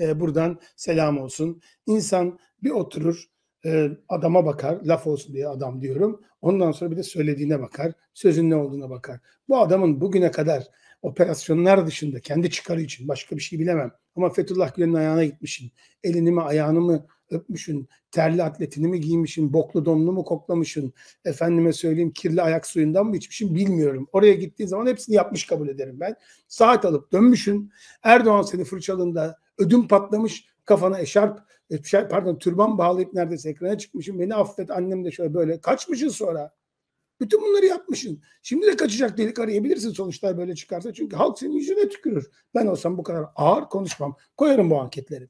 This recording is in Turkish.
e, buradan selam olsun. İnsan bir oturur e, adama bakar, laf olsun diye adam diyorum. Ondan sonra bir de söylediğine bakar, sözün ne olduğuna bakar. Bu adamın bugüne kadar operasyonlar dışında kendi çıkarı için başka bir şey bilemem. Ama Fethullah Gülen'in ayağına gitmişin Elini mi ayağını mı öpmüşün, terli atletini mi giymişin, boklu donunu mu koklamışın, efendime söyleyeyim kirli ayak suyundan mı içmişin bilmiyorum. Oraya gittiği zaman hepsini yapmış kabul ederim ben. Saat alıp dönmüşün, Erdoğan seni fırçalında ödüm patlamış kafana eşarp e, şey, pardon türban bağlayıp neredeyse ekrana çıkmışım. Beni affet annem de şöyle böyle. Kaçmışsın sonra. Bütün bunları yapmışsın. Şimdi de kaçacak delik arayabilirsin sonuçlar böyle çıkarsa. Çünkü halk senin yüzüne tükürür. Ben olsam bu kadar ağır konuşmam. Koyarım bu anketleri.